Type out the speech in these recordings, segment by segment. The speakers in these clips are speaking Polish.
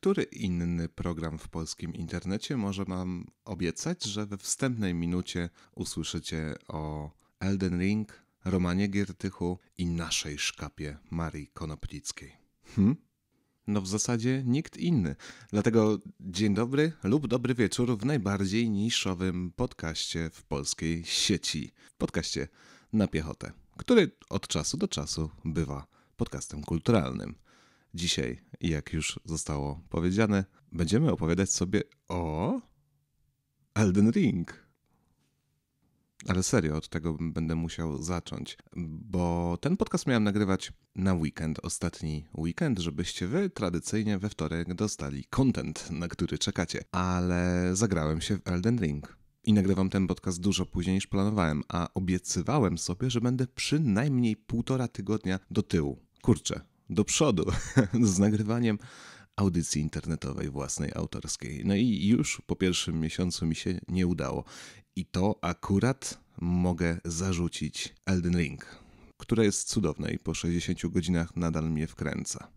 Który inny program w polskim internecie może nam obiecać, że we wstępnej minucie usłyszycie o Elden Ring, Romanie Giertychu i naszej szkapie Marii Konoplickiej? Hm? No w zasadzie nikt inny. Dlatego dzień dobry lub dobry wieczór w najbardziej niszowym podcaście w polskiej sieci. Podcaście na piechotę, który od czasu do czasu bywa podcastem kulturalnym. Dzisiaj, jak już zostało powiedziane, będziemy opowiadać sobie o Elden Ring. Ale serio, od tego będę musiał zacząć, bo ten podcast miałem nagrywać na weekend, ostatni weekend, żebyście wy tradycyjnie we wtorek dostali content, na który czekacie. Ale zagrałem się w Elden Ring i nagrywam ten podcast dużo później niż planowałem, a obiecywałem sobie, że będę przynajmniej półtora tygodnia do tyłu. Kurczę, do przodu z nagrywaniem audycji internetowej własnej, autorskiej. No i już po pierwszym miesiącu mi się nie udało. I to akurat mogę zarzucić Elden Ring, które jest cudowne i po 60 godzinach nadal mnie wkręca.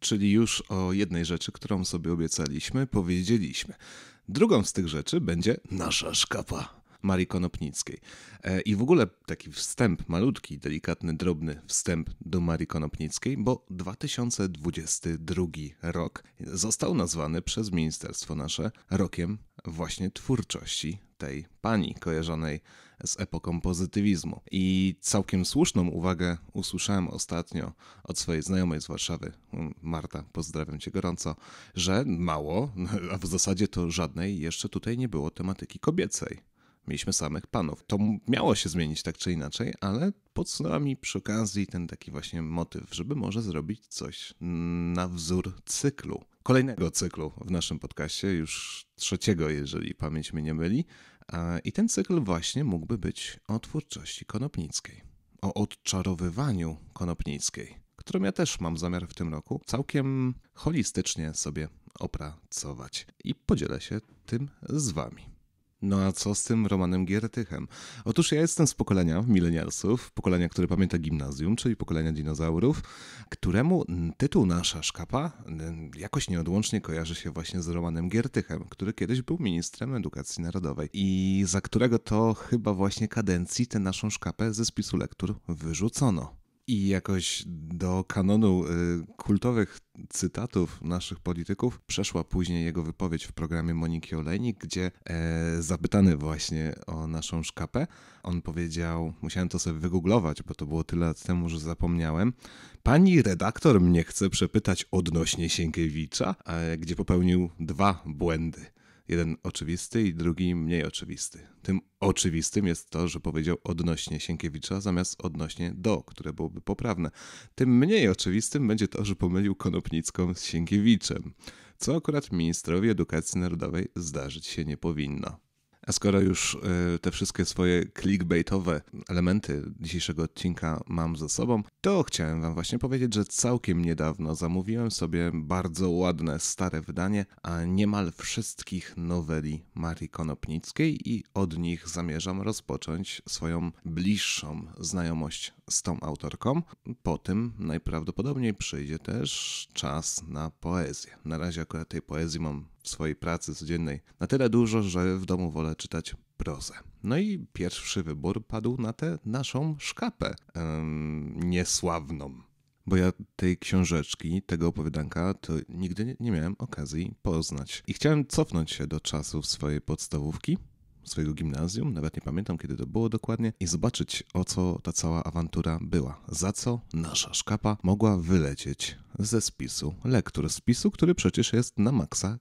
Czyli już o jednej rzeczy, którą sobie obiecaliśmy, powiedzieliśmy. Drugą z tych rzeczy będzie nasza szkapa. Marii Konopnickiej. E, I w ogóle taki wstęp, malutki, delikatny, drobny wstęp do Marii Konopnickiej, bo 2022 rok został nazwany przez ministerstwo nasze rokiem właśnie twórczości tej pani kojarzonej z epoką pozytywizmu. I całkiem słuszną uwagę usłyszałem ostatnio od swojej znajomej z Warszawy, mm, Marta, pozdrawiam cię gorąco, że mało, a w zasadzie to żadnej jeszcze tutaj nie było tematyki kobiecej mieliśmy samych panów. To miało się zmienić tak czy inaczej, ale podsunęła mi przy okazji ten taki właśnie motyw, żeby może zrobić coś na wzór cyklu. Kolejnego cyklu w naszym podcaście, już trzeciego, jeżeli pamięć mnie nie myli. I ten cykl właśnie mógłby być o twórczości konopnickiej, o odczarowywaniu konopnickiej, którą ja też mam zamiar w tym roku całkiem holistycznie sobie opracować. I podzielę się tym z Wami. No a co z tym Romanem Giertychem? Otóż ja jestem z pokolenia milenialsów, pokolenia, które pamięta gimnazjum, czyli pokolenia dinozaurów, któremu tytuł Nasza Szkapa jakoś nieodłącznie kojarzy się właśnie z Romanem Giertychem, który kiedyś był ministrem edukacji narodowej i za którego to chyba właśnie kadencji tę naszą szkapę ze spisu lektur wyrzucono. I jakoś do kanonu y, kultowych cytatów naszych polityków przeszła później jego wypowiedź w programie Moniki Olejnik, gdzie e, zapytany właśnie o naszą szkapę, on powiedział, musiałem to sobie wygooglować, bo to było tyle lat temu, że zapomniałem. Pani redaktor mnie chce przepytać odnośnie Sienkiewicza, e, gdzie popełnił dwa błędy. Jeden oczywisty i drugi mniej oczywisty. Tym oczywistym jest to, że powiedział odnośnie Sienkiewicza zamiast odnośnie do, które byłoby poprawne. Tym mniej oczywistym będzie to, że pomylił Konopnicką z Sienkiewiczem, co akurat ministrowi edukacji narodowej zdarzyć się nie powinno. A skoro już e, te wszystkie swoje clickbaitowe elementy dzisiejszego odcinka mam ze sobą, to chciałem Wam właśnie powiedzieć, że całkiem niedawno zamówiłem sobie bardzo ładne stare wydanie a niemal wszystkich noweli Marii Konopnickiej i od nich zamierzam rozpocząć swoją bliższą znajomość z tą autorką. Po tym najprawdopodobniej przyjdzie też czas na poezję. Na razie akurat tej poezji mam w swojej pracy codziennej na tyle dużo, że w domu wolę czytać prozę. No i pierwszy wybór padł na tę naszą szkapę niesławną. Bo ja tej książeczki, tego opowiadanka, to nigdy nie miałem okazji poznać. I chciałem cofnąć się do czasów swojej podstawówki, swojego gimnazjum, nawet nie pamiętam kiedy to było dokładnie, i zobaczyć o co ta cała awantura była. Za co nasza szkapa mogła wylecieć ze spisu lektur. Spisu, który przecież jest na maksa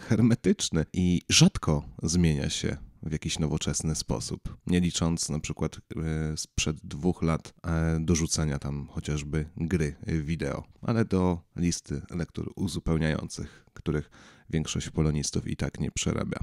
hermetyczny i rzadko zmienia się w jakiś nowoczesny sposób. Nie licząc na przykład e, sprzed dwóch lat e, dorzucenia tam chociażby gry wideo, ale do listy lektur uzupełniających, których większość polonistów i tak nie przerabia.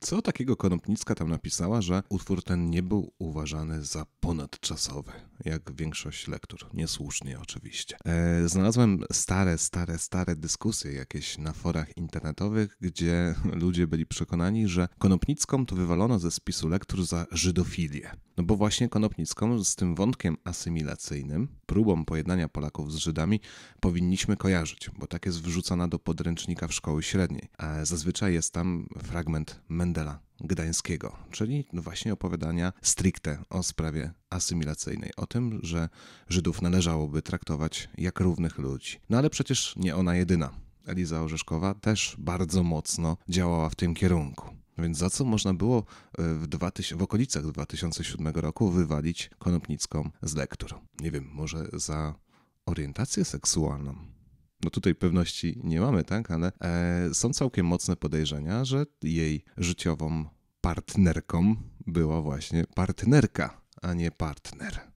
Co takiego Konopnicka tam napisała, że utwór ten nie był uważany za ponadczasowy, jak większość lektur. Niesłusznie oczywiście. E, znalazłem stare, stare, stare dyskusje jakieś na forach internetowych, gdzie ludzie byli przekonani, że Konopnicką to wywalono ze spisu lektur za żydofilię. No bo właśnie Konopnicką z tym wątkiem asymilacyjnym, próbą pojednania Polaków z Żydami, powinniśmy kojarzyć, bo tak jest wrzucana do podręcznika w szkoły średniej. A zazwyczaj jest tam fragment Mendela Gdańskiego, czyli no właśnie opowiadania stricte o sprawie asymilacyjnej, o tym, że Żydów należałoby traktować jak równych ludzi. No ale przecież nie ona jedyna. Eliza Orzeszkowa też bardzo mocno działała w tym kierunku więc za co można było e, w, 2000, w okolicach 2007 roku wywalić Konopnicką z lektur? Nie wiem, może za orientację seksualną? No tutaj pewności nie mamy, tak? Ale e, są całkiem mocne podejrzenia, że jej życiową partnerką była właśnie partnerka, a nie partner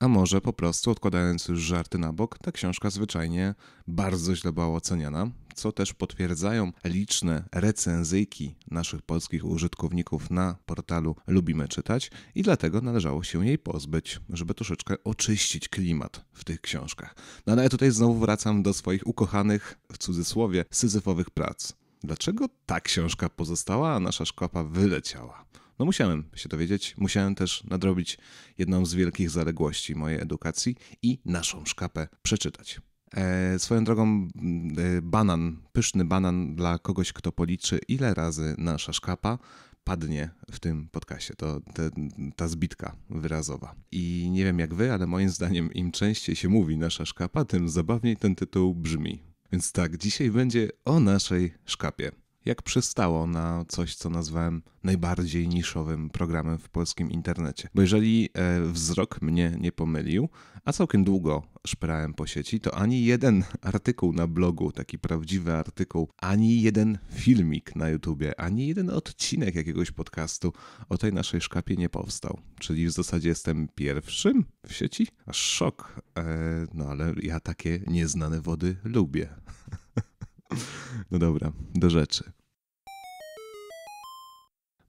a może po prostu odkładając już żarty na bok, ta książka zwyczajnie bardzo źle była oceniana, co też potwierdzają liczne recenzyjki naszych polskich użytkowników na portalu Lubimy Czytać i dlatego należało się jej pozbyć, żeby troszeczkę oczyścić klimat w tych książkach. No ale ja tutaj znowu wracam do swoich ukochanych, w cudzysłowie, syzyfowych prac. Dlaczego ta książka pozostała, a nasza szkopa wyleciała? No musiałem się dowiedzieć, musiałem też nadrobić jedną z wielkich zaległości mojej edukacji i naszą szkapę przeczytać. E, swoją drogą, e, banan, pyszny banan dla kogoś, kto policzy, ile razy nasza szkapa padnie w tym podcastie. To te, ta zbitka wyrazowa. I nie wiem jak wy, ale moim zdaniem im częściej się mówi nasza szkapa, tym zabawniej ten tytuł brzmi. Więc tak, dzisiaj będzie o naszej szkapie jak przystało na coś, co nazwałem najbardziej niszowym programem w polskim internecie. Bo jeżeli e, wzrok mnie nie pomylił, a całkiem długo szperałem po sieci, to ani jeden artykuł na blogu, taki prawdziwy artykuł, ani jeden filmik na YouTubie, ani jeden odcinek jakiegoś podcastu o tej naszej szkapie nie powstał. Czyli w zasadzie jestem pierwszym w sieci? Aż szok. E, no ale ja takie nieznane wody lubię. No dobra, do rzeczy.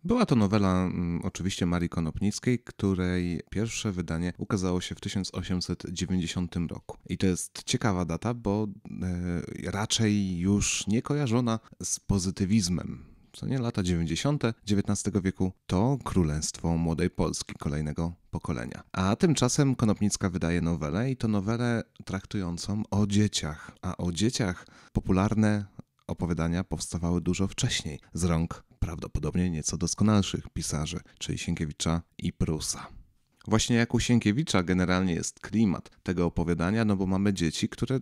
Była to nowela mm, oczywiście Marii Konopnickiej, której pierwsze wydanie ukazało się w 1890 roku. I to jest ciekawa data, bo e, raczej już nie kojarzona z pozytywizmem co nie lata 90. XIX wieku, to królestwo młodej Polski kolejnego pokolenia. A tymczasem Konopnicka wydaje nowelę i to nowelę traktującą o dzieciach, a o dzieciach popularne opowiadania powstawały dużo wcześniej z rąk prawdopodobnie nieco doskonalszych pisarzy, czyli Sienkiewicza i Prusa. Właśnie jak u Sienkiewicza generalnie jest klimat tego opowiadania, no bo mamy dzieci, które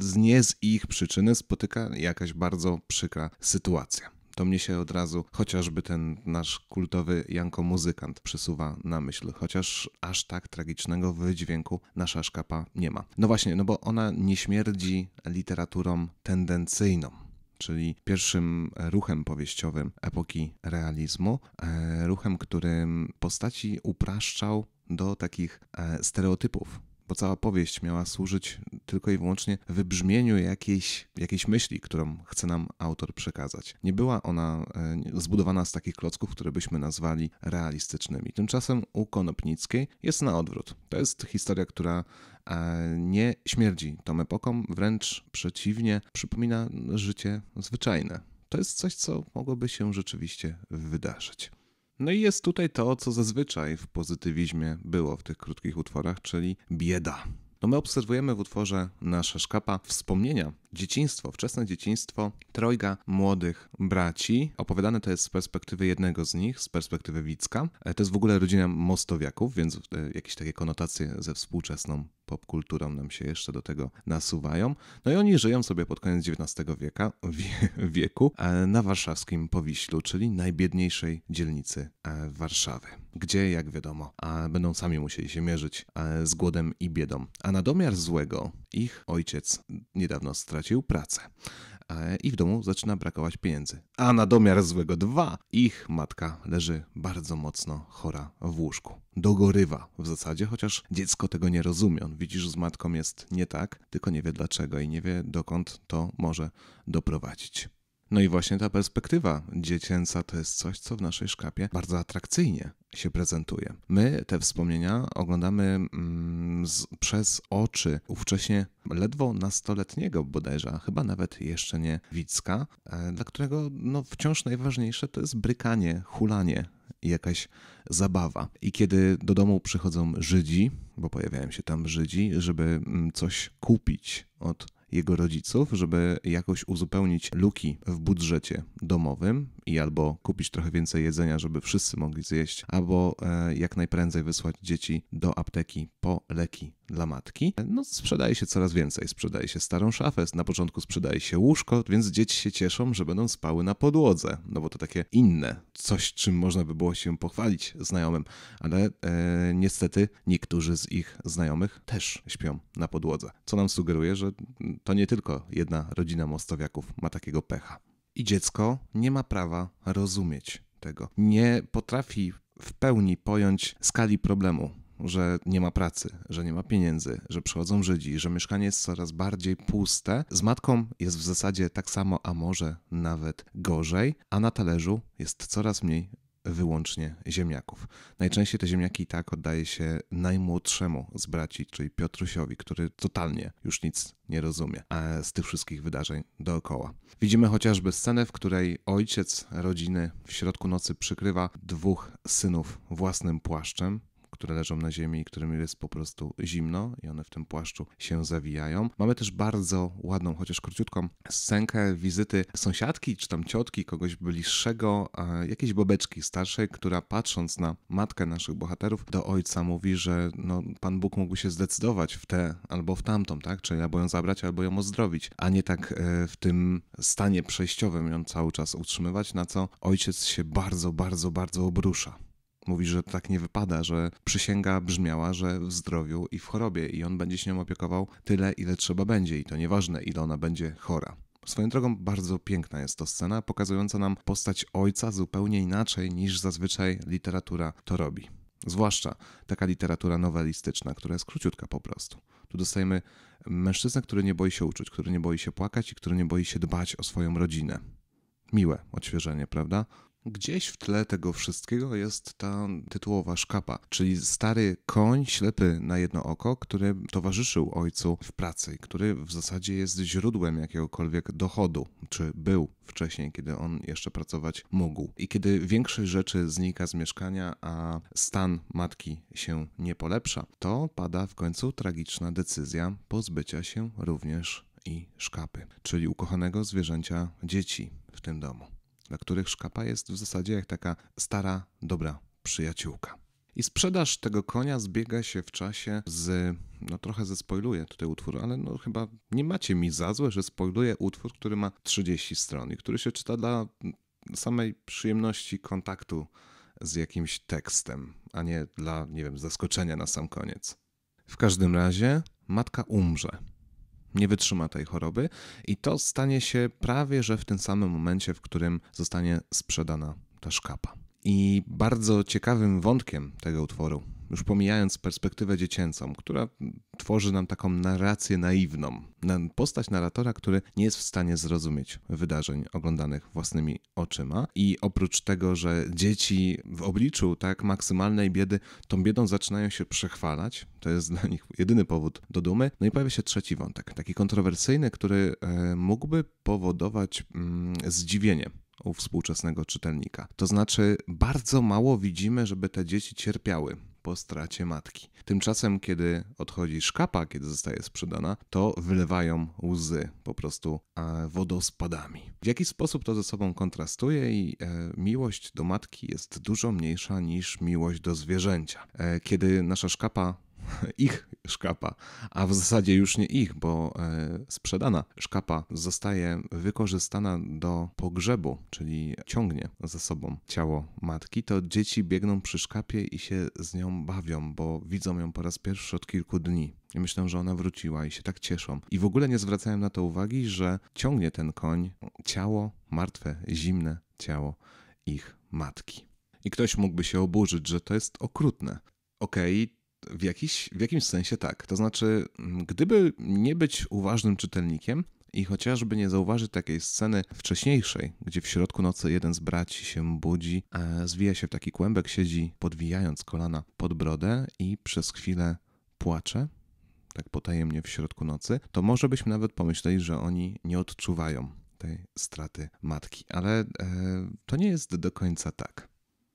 z nie z ich przyczyny spotyka jakaś bardzo przykra sytuacja to mnie się od razu chociażby ten nasz kultowy Janko Muzykant przysuwa na myśl, chociaż aż tak tragicznego wydźwięku nasza szkapa nie ma. No właśnie, no bo ona nie śmierdzi literaturą tendencyjną czyli pierwszym ruchem powieściowym epoki realizmu, e, ruchem, którym postaci upraszczał do takich e, stereotypów, bo cała powieść miała służyć tylko i wyłącznie wybrzmieniu jakiejś, jakiejś myśli, którą chce nam autor przekazać. Nie była ona e, zbudowana z takich klocków, które byśmy nazwali realistycznymi. Tymczasem u Konopnickiej jest na odwrót. To jest historia, która e, nie śmierdzi tą epoką, wręcz przeciwnie, przypomina życie zwyczajne. To jest coś, co mogłoby się rzeczywiście wydarzyć. No i jest tutaj to, co zazwyczaj w pozytywizmie było w tych krótkich utworach, czyli bieda. No my obserwujemy w utworze Nasza Szkapa wspomnienia, dzieciństwo, wczesne dzieciństwo trojga młodych braci. Opowiadane to jest z perspektywy jednego z nich, z perspektywy Wicka. E, to jest w ogóle rodzina Mostowiaków, więc e, jakieś takie konotacje ze współczesną popkulturą nam się jeszcze do tego nasuwają. No i oni żyją sobie pod koniec XIX wieka, wieku e, na warszawskim Powiślu, czyli najbiedniejszej dzielnicy Warszawy gdzie, jak wiadomo, a będą sami musieli się mierzyć e, z głodem i biedą. A na domiar złego ich ojciec niedawno stracił pracę e, i w domu zaczyna brakować pieniędzy. A na domiar złego dwa, ich matka leży bardzo mocno chora w łóżku. Dogorywa w zasadzie, chociaż dziecko tego nie rozumie. On widzi, że z matką jest nie tak, tylko nie wie dlaczego i nie wie dokąd to może doprowadzić. No i właśnie ta perspektywa dziecięca to jest coś, co w naszej szkapie bardzo atrakcyjnie się prezentuje. My te wspomnienia oglądamy mm, z, przez oczy ówcześnie ledwo nastoletniego bodajże, a chyba nawet jeszcze nie Wicka, e, dla którego no, wciąż najważniejsze to jest brykanie, hulanie, jakaś zabawa. I kiedy do domu przychodzą Żydzi, bo pojawiają się tam Żydzi, żeby mm, coś kupić od jego rodziców, żeby jakoś uzupełnić luki w budżecie domowym i albo kupić trochę więcej jedzenia, żeby wszyscy mogli zjeść, albo e, jak najprędzej wysłać dzieci do apteki po leki dla matki, no sprzedaje się coraz więcej. Sprzedaje się starą szafę, na początku sprzedaje się łóżko, więc dzieci się cieszą, że będą spały na podłodze, no bo to takie inne, coś czym można by było się pochwalić znajomym, ale e, niestety niektórzy z ich znajomych też śpią na podłodze, co nam sugeruje, że to nie tylko jedna rodzina mostowiaków ma takiego pecha. I dziecko nie ma prawa rozumieć tego. Nie potrafi w pełni pojąć skali problemu, że nie ma pracy, że nie ma pieniędzy, że przychodzą Żydzi, że mieszkanie jest coraz bardziej puste. Z matką jest w zasadzie tak samo, a może nawet gorzej, a na talerzu jest coraz mniej wyłącznie ziemniaków. Najczęściej te ziemniaki i tak oddaje się najmłodszemu z braci, czyli Piotrusiowi, który totalnie już nic nie rozumie z tych wszystkich wydarzeń dookoła. Widzimy chociażby scenę, w której ojciec rodziny w środku nocy przykrywa dwóch synów własnym płaszczem, które leżą na ziemi i którym jest po prostu zimno i one w tym płaszczu się zawijają. Mamy też bardzo ładną, chociaż króciutką scenkę wizyty sąsiadki czy tam ciotki, kogoś bliższego, jakiejś bobeczki starszej, która patrząc na matkę naszych bohaterów do ojca mówi, że no, Pan Bóg mógł się zdecydować w tę albo w tamtą, tak? Czyli albo ją zabrać, albo ją ozdrowić, a nie tak e, w tym stanie przejściowym ją cały czas utrzymywać, na co ojciec się bardzo, bardzo, bardzo obrusza. Mówi, że tak nie wypada, że przysięga brzmiała, że w zdrowiu i w chorobie i on będzie się nią opiekował tyle, ile trzeba będzie i to nieważne, ile ona będzie chora. Swoją drogą bardzo piękna jest to scena, pokazująca nam postać ojca zupełnie inaczej niż zazwyczaj literatura to robi. Zwłaszcza taka literatura nowelistyczna, która jest króciutka po prostu. Tu dostajemy mężczyznę, który nie boi się uczuć, który nie boi się płakać i który nie boi się dbać o swoją rodzinę. Miłe odświeżenie, prawda? Gdzieś w tle tego wszystkiego jest ta tytułowa szkapa, czyli stary koń ślepy na jedno oko, który towarzyszył ojcu w pracy, który w zasadzie jest źródłem jakiegokolwiek dochodu, czy był wcześniej, kiedy on jeszcze pracować mógł. I kiedy większość rzeczy znika z mieszkania, a stan matki się nie polepsza, to pada w końcu tragiczna decyzja pozbycia się również i szkapy, czyli ukochanego zwierzęcia dzieci w tym domu dla których szkapa jest w zasadzie jak taka stara, dobra przyjaciółka. I sprzedaż tego konia zbiega się w czasie z. No trochę zespoiluję tutaj utwór, ale no chyba nie macie mi za złe, że spoiluję utwór, który ma 30 stron i który się czyta dla samej przyjemności kontaktu z jakimś tekstem, a nie dla, nie wiem, zaskoczenia na sam koniec. W każdym razie matka umrze nie wytrzyma tej choroby i to stanie się prawie że w tym samym momencie, w którym zostanie sprzedana ta szkapa. I bardzo ciekawym wątkiem tego utworu już pomijając perspektywę dziecięcą, która tworzy nam taką narrację naiwną. Postać narratora, który nie jest w stanie zrozumieć wydarzeń oglądanych własnymi oczyma i oprócz tego, że dzieci w obliczu tak maksymalnej biedy tą biedą zaczynają się przechwalać, to jest dla nich jedyny powód do dumy. No i pojawia się trzeci wątek, taki kontrowersyjny, który e, mógłby powodować mm, zdziwienie u współczesnego czytelnika. To znaczy, bardzo mało widzimy, żeby te dzieci cierpiały po stracie matki. Tymczasem, kiedy odchodzi szkapa, kiedy zostaje sprzedana, to wylewają łzy po prostu e, wodospadami. W jaki sposób to ze sobą kontrastuje i e, miłość do matki jest dużo mniejsza niż miłość do zwierzęcia. E, kiedy nasza szkapa ich szkapa, a w zasadzie już nie ich, bo e, sprzedana szkapa zostaje wykorzystana do pogrzebu, czyli ciągnie za sobą ciało matki, to dzieci biegną przy szkapie i się z nią bawią, bo widzą ją po raz pierwszy od kilku dni. Myślę, że ona wróciła i się tak cieszą. I w ogóle nie zwracają na to uwagi, że ciągnie ten koń ciało, martwe, zimne ciało ich matki. I ktoś mógłby się oburzyć, że to jest okrutne. Okej, okay, w, jakiś, w jakimś sensie tak. To znaczy, gdyby nie być uważnym czytelnikiem i chociażby nie zauważyć takiej sceny wcześniejszej, gdzie w środku nocy jeden z braci się budzi, e, zwija się w taki kłębek, siedzi podwijając kolana pod brodę i przez chwilę płacze, tak potajemnie w środku nocy, to może byśmy nawet pomyśleli, że oni nie odczuwają tej straty matki. Ale e, to nie jest do końca tak.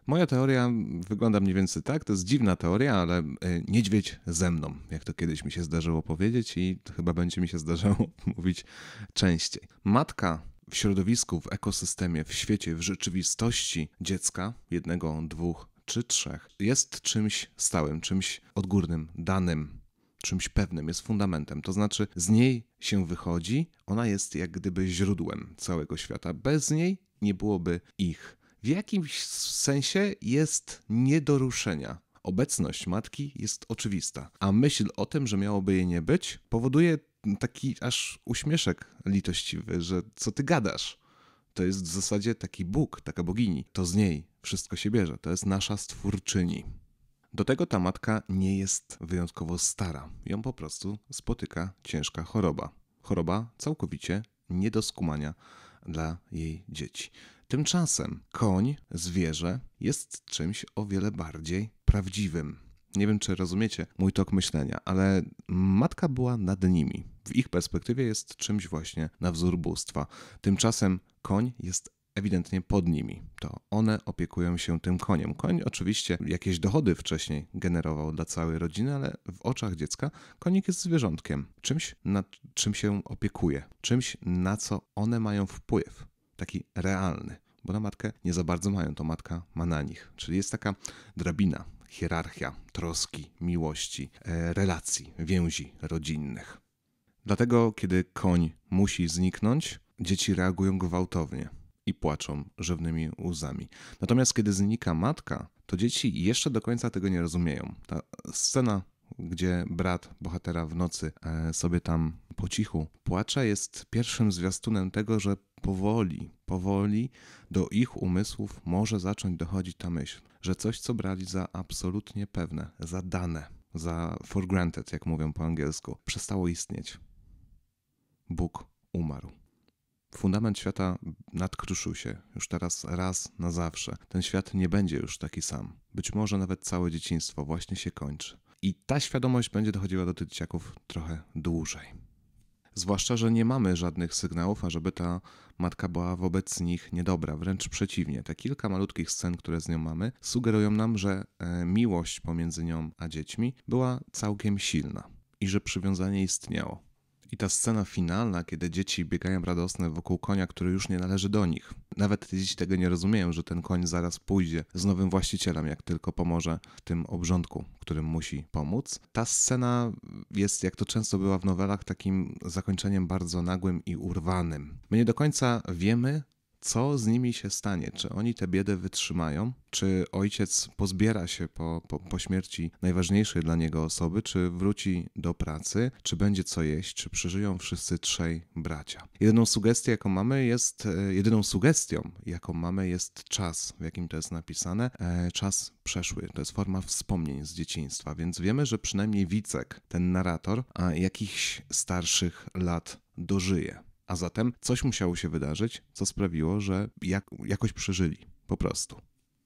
Moja teoria wygląda mniej więcej tak. To jest dziwna teoria, ale e, niedźwiedź ze mną, jak to kiedyś mi się zdarzyło powiedzieć i chyba będzie mi się zdarzało mówić częściej. Matka w środowisku, w ekosystemie, w świecie, w rzeczywistości dziecka, jednego, dwóch czy trzech, jest czymś stałym, czymś odgórnym, danym, czymś pewnym, jest fundamentem. To znaczy, z niej się wychodzi, ona jest jak gdyby źródłem całego świata. Bez niej nie byłoby ich w jakimś sensie jest nie do ruszenia. Obecność matki jest oczywista, a myśl o tym, że miałoby jej nie być, powoduje taki aż uśmieszek litościwy, że co ty gadasz? To jest w zasadzie taki Bóg, taka bogini. To z niej wszystko się bierze. To jest nasza stwórczyni. Do tego ta matka nie jest wyjątkowo stara. Ją po prostu spotyka ciężka choroba. Choroba całkowicie nie do skumania dla jej dzieci. Tymczasem koń, zwierzę, jest czymś o wiele bardziej prawdziwym. Nie wiem, czy rozumiecie mój tok myślenia, ale matka była nad nimi. W ich perspektywie jest czymś właśnie na wzór bóstwa. Tymczasem koń jest ewidentnie pod nimi. To one opiekują się tym koniem. Koń oczywiście jakieś dochody wcześniej generował dla całej rodziny, ale w oczach dziecka konik jest zwierzątkiem, czymś nad czym się opiekuje, czymś na co one mają wpływ taki realny, bo na matkę nie za bardzo mają, to matka ma na nich. Czyli jest taka drabina, hierarchia troski, miłości, e, relacji, więzi rodzinnych. Dlatego, kiedy koń musi zniknąć, dzieci reagują gwałtownie i płaczą żywnymi łzami. Natomiast kiedy znika matka, to dzieci jeszcze do końca tego nie rozumieją. Ta scena gdzie brat bohatera w nocy e, sobie tam po cichu płacze, jest pierwszym zwiastunem tego, że powoli, powoli do ich umysłów może zacząć dochodzić ta myśl, że coś, co brali za absolutnie pewne, za dane, za for granted, jak mówią po angielsku, przestało istnieć. Bóg umarł. Fundament świata nadkruszył się już teraz raz na zawsze. Ten świat nie będzie już taki sam. Być może nawet całe dzieciństwo właśnie się kończy. I ta świadomość będzie dochodziła do tych dzieciaków trochę dłużej. Zwłaszcza, że nie mamy żadnych sygnałów, ażeby ta matka była wobec nich niedobra, wręcz przeciwnie. Te kilka malutkich scen, które z nią mamy, sugerują nam, że e, miłość pomiędzy nią a dziećmi była całkiem silna i że przywiązanie istniało. I ta scena finalna, kiedy dzieci biegają radosne wokół konia, który już nie należy do nich. Nawet te dzieci tego nie rozumieją, że ten koń zaraz pójdzie z nowym właścicielem, jak tylko pomoże w tym obrządku, którym musi pomóc. Ta scena jest, jak to często była w nowelach, takim zakończeniem bardzo nagłym i urwanym. My nie do końca wiemy, co z nimi się stanie? Czy oni tę biedę wytrzymają? Czy ojciec pozbiera się po, po, po, śmierci najważniejszej dla niego osoby? Czy wróci do pracy? Czy będzie co jeść? Czy przeżyją wszyscy trzej bracia? Jedyną sugestią, jaką mamy, jest e, jedyną sugestią, jaką mamy, jest czas, w jakim to jest napisane. E, czas przeszły. To jest forma wspomnień z dzieciństwa, więc wiemy, że przynajmniej Wicek, ten narrator, a jakichś starszych lat dożyje. A zatem coś musiało się wydarzyć, co sprawiło, że jak, jakoś przeżyli, po prostu.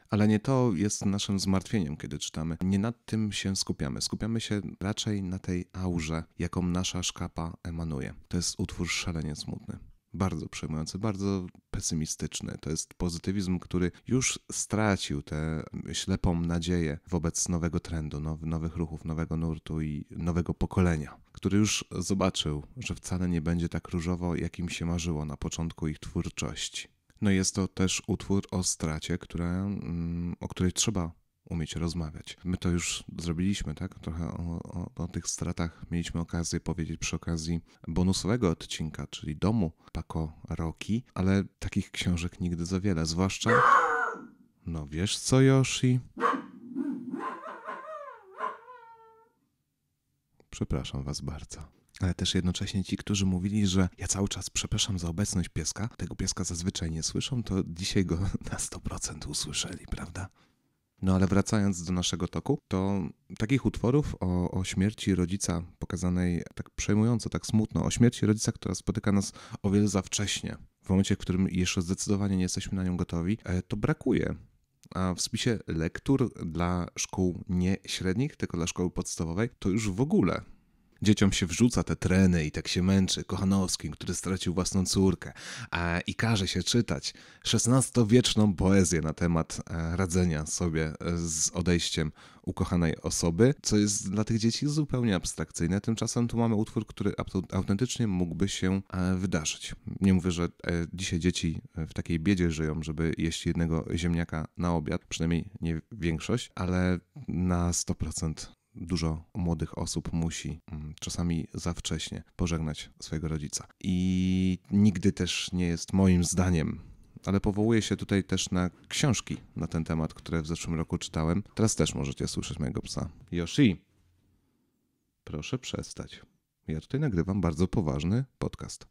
Ale nie to jest naszym zmartwieniem, kiedy czytamy. Nie nad tym się skupiamy. Skupiamy się raczej na tej aurze, jaką nasza szkapa emanuje. To jest utwór szalenie smutny bardzo przejmujące, bardzo pesymistyczne. To jest pozytywizm, który już stracił tę ślepą nadzieję wobec nowego trendu, now, nowych ruchów, nowego nurtu i nowego pokolenia, który już zobaczył, że wcale nie będzie tak różowo, jakim się marzyło na początku ich twórczości. No jest to też utwór o stracie, która, mm, o której trzeba umieć rozmawiać. My to już zrobiliśmy, tak? Trochę o, o, o tych stratach mieliśmy okazję powiedzieć przy okazji bonusowego odcinka, czyli domu Paco Roki, ale takich książek nigdy za wiele, zwłaszcza... No wiesz co, Yoshi? Przepraszam was bardzo ale też jednocześnie ci, którzy mówili, że ja cały czas przepraszam za obecność pieska, tego pieska zazwyczaj nie słyszą, to dzisiaj go na 100% usłyszeli, prawda? No ale wracając do naszego toku, to takich utworów o, o śmierci rodzica pokazanej tak przejmująco, tak smutno, o śmierci rodzica, która spotyka nas o wiele za wcześnie, w momencie, w którym jeszcze zdecydowanie nie jesteśmy na nią gotowi, e, to brakuje. A w spisie lektur dla szkół nie średnich, tylko dla szkoły podstawowej, to już w ogóle Dzieciom się wrzuca te treny i tak się męczy Kochanowskim, który stracił własną córkę e, i każe się czytać XVI-wieczną poezję na temat e, radzenia sobie e, z odejściem ukochanej osoby, co jest dla tych dzieci zupełnie abstrakcyjne. Tymczasem tu mamy utwór, który autentycznie mógłby się e, wydarzyć. Nie mówię, że e, dzisiaj dzieci w takiej biedzie żyją, żeby jeść jednego ziemniaka na obiad, przynajmniej nie większość, ale na 100% dużo młodych osób musi mm, czasami za wcześnie pożegnać swojego rodzica. I nigdy też nie jest moim zdaniem ale powołuję się tutaj też na książki na ten temat, które w zeszłym roku czytałem. Teraz też możecie słyszeć mojego psa. Yoshi, proszę przestać. Ja tutaj nagrywam bardzo poważny podcast.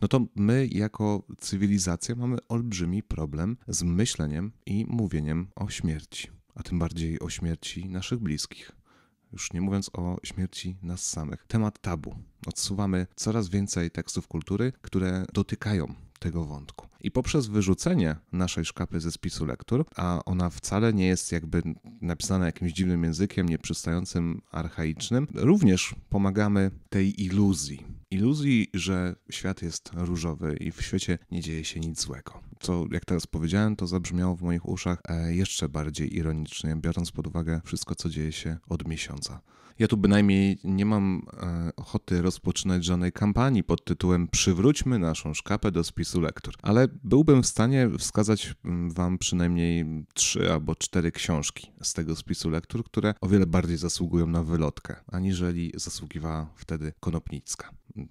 No to my, jako cywilizacja, mamy olbrzymi problem z myśleniem i mówieniem o śmierci, a tym bardziej o śmierci naszych bliskich już nie mówiąc o śmierci nas samych. Temat tabu. Odsuwamy coraz więcej tekstów kultury, które dotykają tego wątku. I poprzez wyrzucenie naszej szkapy ze spisu lektur, a ona wcale nie jest jakby napisana jakimś dziwnym językiem, nieprzystającym, archaicznym, również pomagamy tej iluzji. Iluzji, że świat jest różowy i w świecie nie dzieje się nic złego co jak teraz powiedziałem, to zabrzmiało w moich uszach e, jeszcze bardziej ironicznie, biorąc pod uwagę wszystko, co dzieje się od miesiąca. Ja tu bynajmniej nie mam e, ochoty rozpoczynać żadnej kampanii pod tytułem Przywróćmy naszą szkapę do spisu lektur, ale byłbym w stanie wskazać mm, Wam przynajmniej trzy albo cztery książki z tego spisu lektur, które o wiele bardziej zasługują na wylotkę, aniżeli zasługiwała wtedy Konopnicka.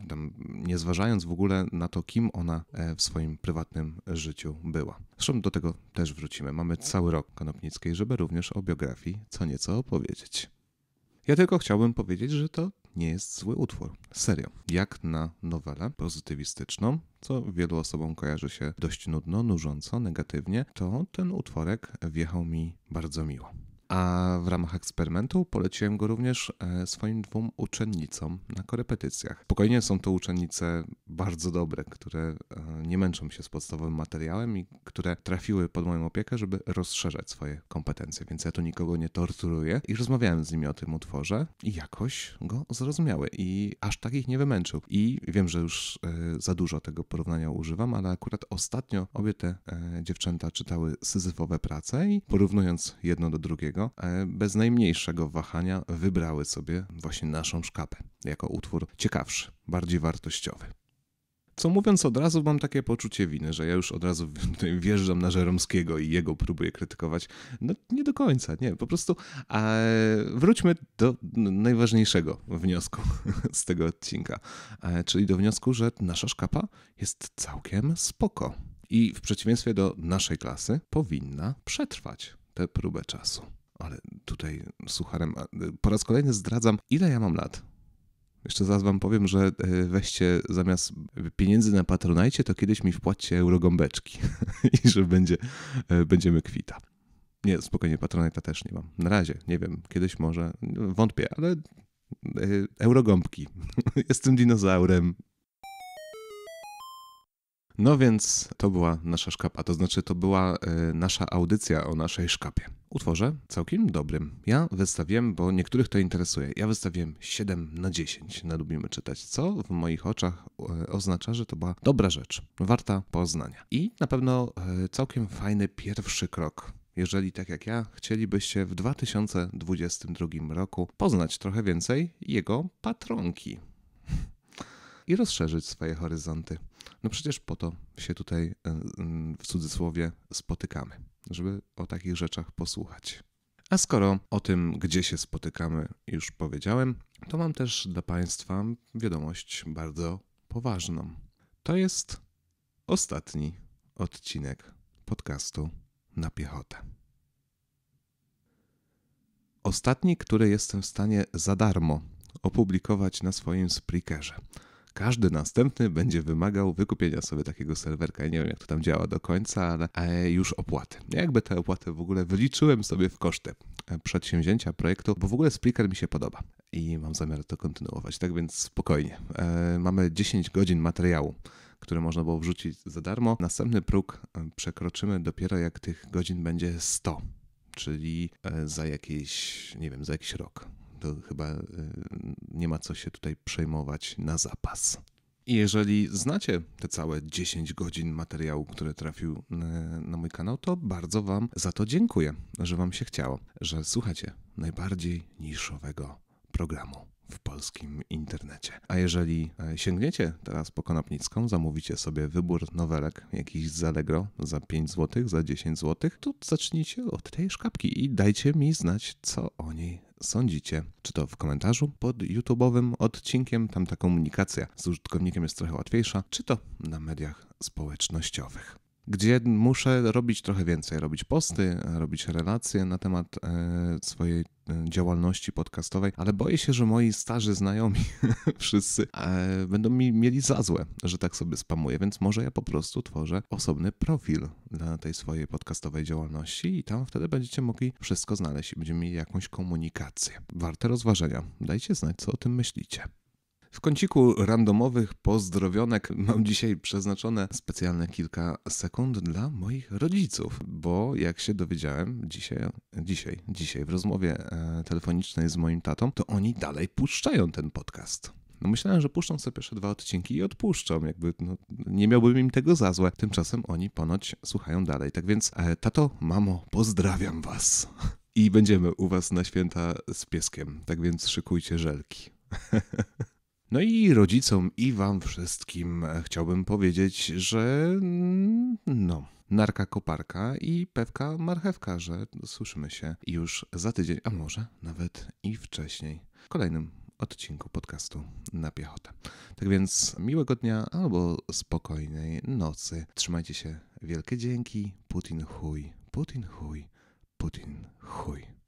Tam nie zważając w ogóle na to, kim ona e, w swoim prywatnym życiu była. Zresztą do tego też wrócimy. Mamy cały rok Konopnickiej, żeby również o biografii co nieco opowiedzieć. Ja tylko chciałbym powiedzieć, że to nie jest zły utwór. Serio. Jak na nowelę pozytywistyczną, co wielu osobom kojarzy się dość nudno, nużąco, negatywnie, to ten utworek wjechał mi bardzo miło a w ramach eksperymentu poleciłem go również e, swoim dwóm uczennicom na korepetycjach. Spokojnie są to uczennice bardzo dobre, które e, nie męczą się z podstawowym materiałem i które trafiły pod moją opiekę, żeby rozszerzać swoje kompetencje, więc ja tu nikogo nie torturuję i rozmawiałem z nimi o tym utworze i jakoś go zrozumiały i aż tak ich nie wymęczył. I wiem, że już e, za dużo tego porównania używam, ale akurat ostatnio obie te dziewczęta czytały syzyfowe prace i porównując jedno do drugiego, E, bez najmniejszego wahania wybrały sobie właśnie naszą szkapę jako utwór ciekawszy, bardziej wartościowy. Co mówiąc od razu, mam takie poczucie winy, że ja już od razu wjeżdżam na Żeromskiego i jego próbuję krytykować. No nie do końca, nie, po prostu. A wróćmy do najważniejszego wniosku z tego odcinka, e, czyli do wniosku, że nasza szkapa jest całkiem spoko i w przeciwieństwie do naszej klasy powinna przetrwać tę próbę czasu ale tutaj sucharem. Po raz kolejny zdradzam, ile ja mam lat. Jeszcze zaraz wam powiem, że e, weźcie zamiast pieniędzy na Patronajcie, to kiedyś mi wpłaccie eurogąbeczki i że będzie, e, będziemy kwita. Nie, spokojnie, Patronajta też nie mam. Na razie, nie wiem, kiedyś może, wątpię, ale e, eurogąbki. Jestem dinozaurem, no więc to była nasza szkapa, to znaczy to była e, nasza audycja o naszej szkapie. Utworze całkiem dobrym. Ja wystawiłem, bo niektórych to interesuje, ja wystawiłem 7 na 10 na no, Lubimy Czytać, co w moich oczach e, oznacza, że to była dobra rzecz, warta poznania. I na pewno e, całkiem fajny pierwszy krok jeżeli tak jak ja chcielibyście w 2022 roku poznać trochę więcej jego patronki i rozszerzyć swoje horyzonty. No przecież po to się tutaj e, w cudzysłowie spotykamy, żeby o takich rzeczach posłuchać. A skoro o tym, gdzie się spotykamy, już powiedziałem, to mam też dla Państwa wiadomość bardzo poważną. To jest ostatni odcinek podcastu na piechotę. Ostatni, który jestem w stanie za darmo opublikować na swoim Spreakerze każdy następny będzie wymagał wykupienia sobie takiego serwerka. nie wiem, jak to tam działa do końca, ale e, już opłaty. Jakby te opłaty w ogóle wyliczyłem sobie w koszty e, przedsięwzięcia, projektu, bo w ogóle Spreaker mi się podoba i mam zamiar to kontynuować. Tak więc spokojnie. E, mamy 10 godzin materiału które można było wrzucić za darmo. Następny próg przekroczymy dopiero jak tych godzin będzie 100, czyli za jakiś, nie wiem, za jakiś rok to chyba e, nie ma co się tutaj przejmować na zapas. I jeżeli znacie te całe 10 godzin materiału, który trafił e, na mój kanał, to bardzo Wam za to dziękuję, że Wam się chciało, że słuchacie najbardziej niszowego programu w polskim internecie. A jeżeli e, sięgniecie teraz po Konopnicką, zamówicie sobie wybór nowelek jakichś z Allegro za 5 zł, za 10 zł, to zacznijcie od tej szkapki i dajcie mi znać, co o niej sądzicie. Czy to w komentarzu pod YouTube'owym odcinkiem, tam ta komunikacja z użytkownikiem jest trochę łatwiejsza, czy to na mediach społecznościowych gdzie muszę robić trochę więcej, robić posty, robić relacje na temat e, swojej e, działalności podcastowej, ale boję się, że moi starzy znajomi wszyscy e, będą mi mieli za złe, że tak sobie spamuję, więc może ja po prostu tworzę osobny profil dla tej swojej podcastowej działalności i tam wtedy będziecie mogli wszystko znaleźć i będziemy mieli jakąś komunikację. Warte rozważenia. Dajcie znać, co o tym myślicie. W kąciku randomowych pozdrowionek mam dzisiaj przeznaczone specjalne kilka sekund dla moich rodziców, bo jak się dowiedziałem dzisiaj, dzisiaj, dzisiaj w rozmowie e, telefonicznej z moim tatą, to oni dalej puszczają ten podcast. No myślałem, że puszczą sobie pierwsze dwa odcinki i odpuszczą, jakby no, nie miałbym im tego za złe. Tymczasem oni ponoć słuchają dalej. Tak więc, e, tato, mamo, pozdrawiam was. I będziemy u was na święta z pieskiem. Tak więc szykujcie żelki. No i rodzicom i wam wszystkim chciałbym powiedzieć, że no, narka koparka i pewka marchewka, że słyszymy się już za tydzień, a może nawet i wcześniej. W kolejnym odcinku podcastu na piechotę. Tak więc miłego dnia albo spokojnej nocy. Trzymajcie się. Wielkie dzięki. Putin chuj. Putin chuj. Putin chuj.